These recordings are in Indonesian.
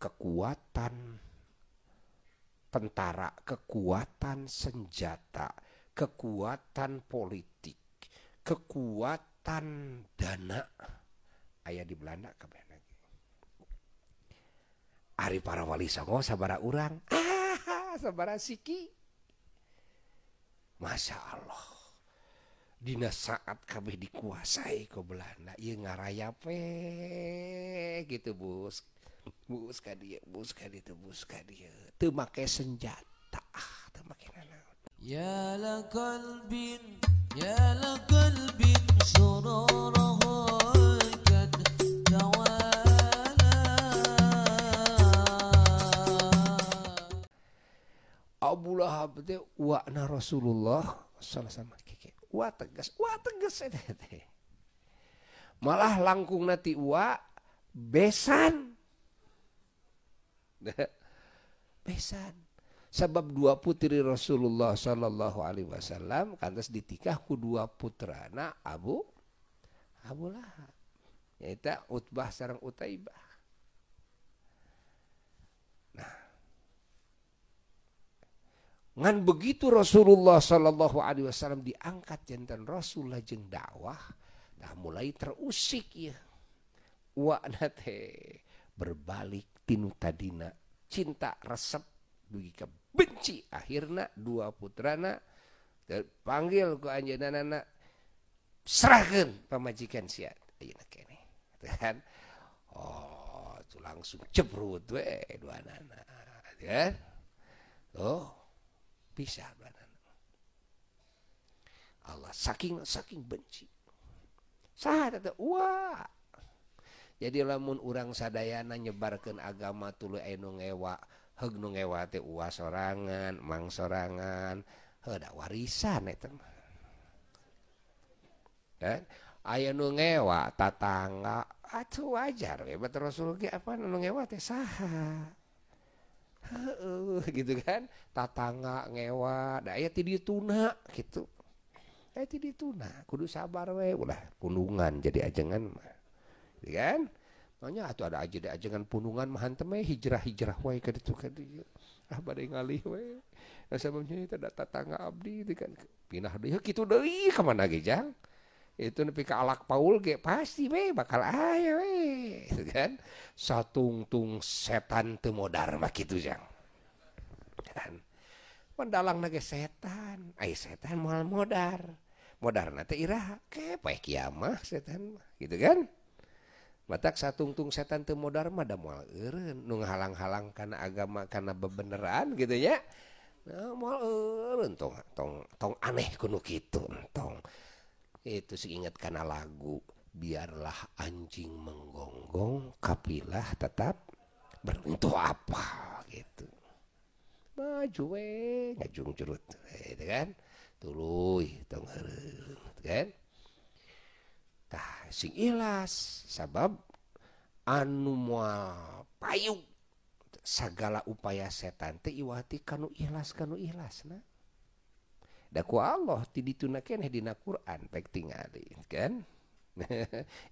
kekuatan tentara, kekuatan senjata, kekuatan politik, kekuatan dana. Ayah di Belanda kembali lagi. Ari para wali songo sabara urang. Ah, sabara siki. Masya Allah. Dina saat kami dikuasai ke Belanda. ya ngarayape gitu bos buska dia buska dia tu buska dia tu makai senjata ah tu makai nana ya la kalbin ya la kalbin sururahu Abu Lahab itu wakna Rasulullah salah sama wasallam keke. Wa tegas, wa tegas teh. Eh, eh. Malah langkung nanti wak besan pesan. Sebab dua putri Rasulullah Shallallahu Alaihi Wasallam kantas ditikah ku dua putra na Abu Abu Lahab. Yaitu Utbah sarang Utaibah. Nah, ngan begitu Rasulullah Shallallahu Alaihi Wasallam diangkat jantan Rasul lajeng dakwah, dah mulai terusik ya. Wa nate berbalik nutadina cinta resep du ke benci akhirnya dua putran panggil gua sera pemajikan si tuh oh, langsung ce oh, bisa Allah saking saking benci saat ada jadi lamun urang sadayana nyebarkan agama tulu enung ewa hegnung ewa teh uas sorangan mang sorangan ada warisan itu e dan ayah nungewa tatangga acu wajar ya betul rasul apa nungewa teh saha gitu kan tatangga ngewa da ayah ti tuna, gitu aya ti tuna, kudu sabar we ulah pundungan jadi ajengan mah Gitu kan makanya atau ada aja deh aja kan punungan mahantem teme hijrah hijrah wae ke itu ke dia ah bade ngalih way. nah punya itu ada tetangga abdi itu kan pindah deui kita ya gitu kemana mana ge jang itu nepi ke alak paul ge pasti we bakal ayo we itu kan satungtung setan teu modar mak itu jang ya kan mendalang nage setan ay setan mal modar modar nate iraha ke kiamah setan gitu kan Batak satungtung setan temodharma da mual eureun nu ngahalang-halang kana agama karena bebeneran gitu ya. Nah, moal eureun tong tong tong aneh kuno gitu tong. Itu sih ingat lagu biarlah anjing menggonggong kapilah tetap beruntung apa gitu. Maju we ngajung curut gitu kan. Tuluy tong eureun gitu kan. sing ias sabab anu payu segala upaya setan iwati kan ilas kan idakkwa Allah ti ditunadina Quran kan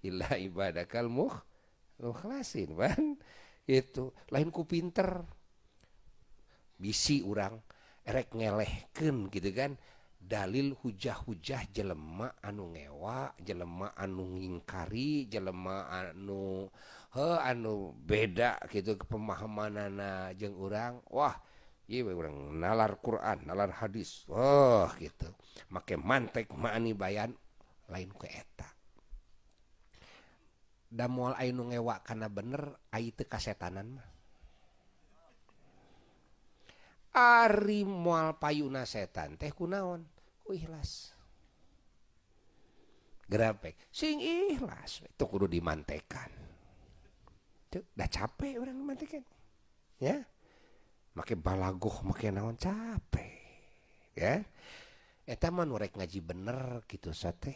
Ilah ibadahmu lolasin itu lain ku pinter bisi u ek ngelehken gitu kan? dalil hujah-hujah jelemak anu ngewa jelemah anu ngingkari jelemah anu anu beda gitu ke pemahaman anak jeng orang Wah nalar Quran nalar hadis Oh gitu make mant nih bayan lain ke eta Dam nungewa karena bener itu kasetananlah Ari mual payuna setan teh kunaon ku ikhlas grapek sing ikhlas itu kudu dimantekan Tuh, dah capek orang dimantekan ya make balagoh make naon capek ya eta mah ngaji bener gitu sateh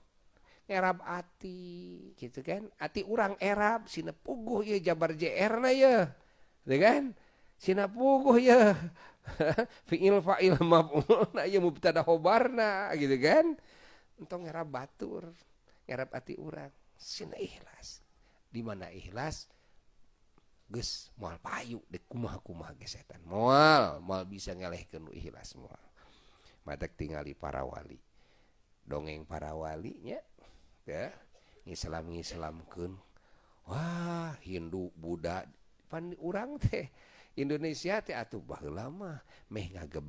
Arab-hati gitu kan hati urang Arabaph ya jabar j yaap ya batur hati urang ikhlas dimana ikhlasal payu dekuatan maal mal bisa ngalehhlas mual tinggali para wali dongeng para walinya punya Islamlam Wah Hindu budak urang teh Indonesia atuh bah lama Me ngage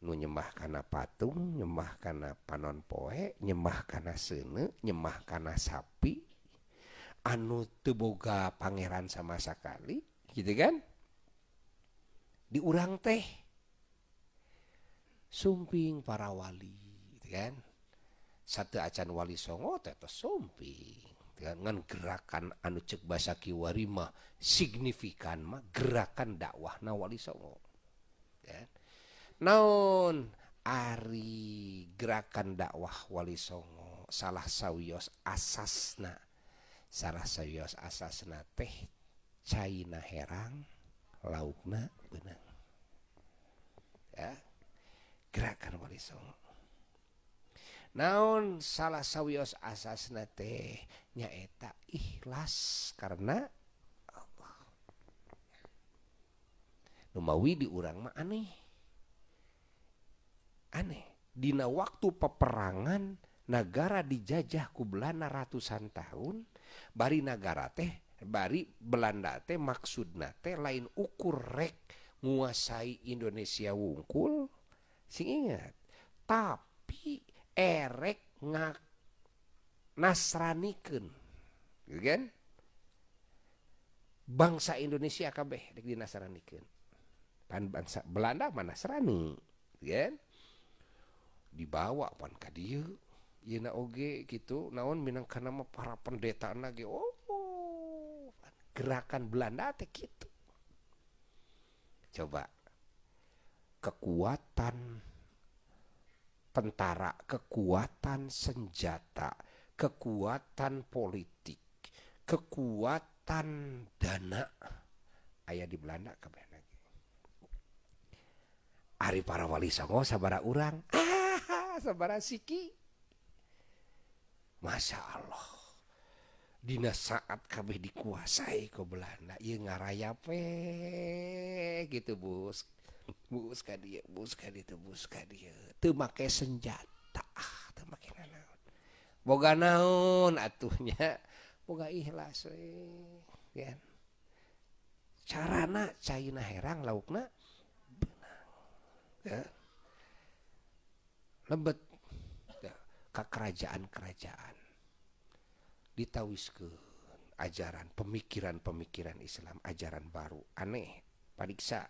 nyembah karena patung nyemah karena panon poek nyemah karena sene nyemah karena sapi anu teboga pangeran sama sekali gitu kan diurang teh sumping para wali kan punya satu acanwaliisongo atau somping jangan gerakan anu cekbaki warima signifikanmah gerakan dakwah nawaliisongo naon Ari gerakan dakwah Walisongo salah sauyos asasna salah saya asasna teh China herang laukna benang gerakanwaliisongo naon salah saws asas nyaeta ikhlas karena lumawi di urang aneh aneh Dina waktu peperangan negara dijajah kubela ratusan tahun Bar negara teh Bari Belanda teh maksud nate lain ukur rek menguasai Indonesia wungkul sing ingat tapi erek nga gitu kan? bangsa Indonesia kabeh di nasraniken pan bangsa Belanda mana serani gitu kan? dibawa pan kadiu, yena oge gitu naon minangkana mah para pendeta ge oh gerakan Belanda teh gitu coba kekuatan tentara, kekuatan senjata, kekuatan politik, kekuatan dana. Ayah di Belanda kembali lagi. Ari para wali songo sabara urang. Ah, sabara siki. Masya Allah. Dina saat kami dikuasai ke Belanda. ngaraya ngarayape gitu bos buska dia buska itu buska dia tuh make senjata ah tuh make naon boga naon atuhnya boga ikhlas we ya carana caina herang laukna benang ya lebet ya. ke kerajaan-kerajaan ditawiskeun ajaran pemikiran-pemikiran Islam ajaran baru aneh pariksa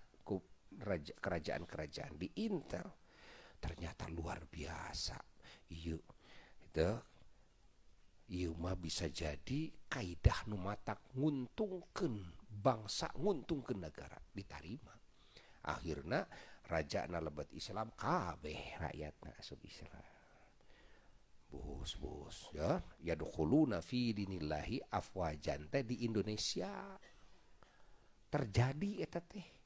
kerajaan-kerajaan di Intel ternyata luar biasa yuk iya. itu Yuma iya bisa jadi kaidah numatak nguntungkan bangsa nguntungkan negara ditarima akhirnya raja na lebat Islam kabeh rakyat asup Islam bos bos ya ya dukuluna fi dinillahi afwajan teh di Indonesia terjadi eta teh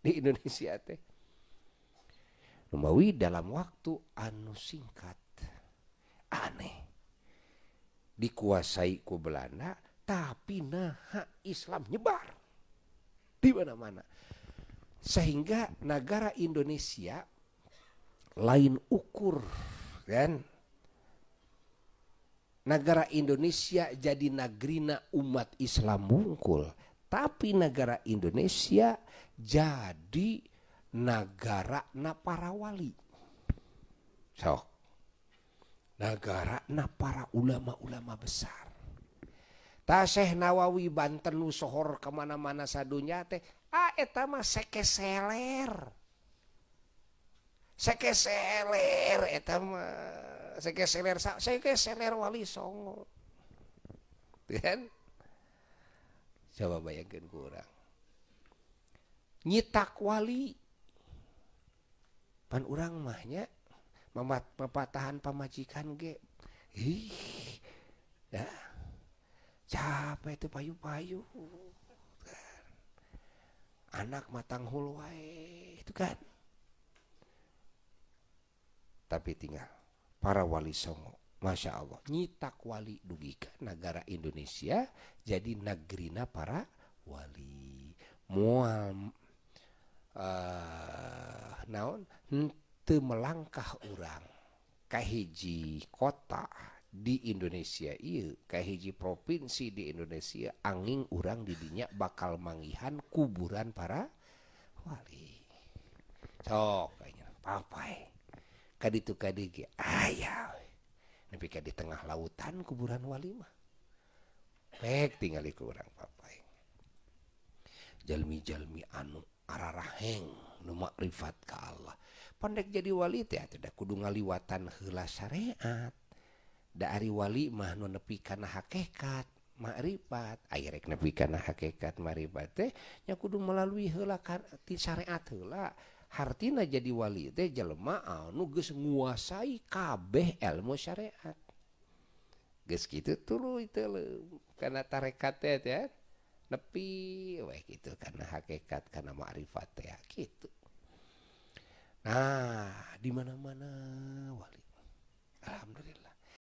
di Indonesia teh Numawi dalam waktu anu singkat aneh dikuasai ku Belanda tapi nah Islam nyebar di mana-mana sehingga negara Indonesia lain ukur kan negara Indonesia jadi nagrina umat Islam mungkul tapi negara Indonesia jadi negara na para wali. Sok. Negara na para ulama-ulama besar. Taseh Nawawi Banten nu sohor kemana-mana sadunya teh. Ah etama sekeseler. Sekeseler etama. Sekeseler, sekeseler wali songo. Tien? Kan? coba bayangkan kurang nyitak wali pan urang mahnya memat mepatahan pamajikan ge ih ya, capek itu payu-payu anak matang hulu wae itu kan tapi tinggal para wali songo Masya Allah nyita wali dugika negara Indonesia jadi nagrina para wali mual uh, naon nte melangkah orang kahiji kota di Indonesia iya kahiji provinsi di Indonesia angin orang didinya bakal mangihan kuburan para wali sok kayaknya papai eh? kaditu kadige ayam punya di tengah lautan kuburan Walimah tinggal papamijalmi anu arahengmakkrifat ke Allah pendek jadi wali kudung ngaliwatan hela syariat dariwaliimah nepikan hakekat ma'krifat airrek nepikan hakekat maribatnya kudung melalui hela karariat hela hartina jadi wali teh jelema anu geus nguasai kabeh ilmu syariat geus kitu itu teu karena tarekat teh ya nepi weh gitu karena hakikat karena ma'rifat ya gitu nah di mana-mana wali alhamdulillah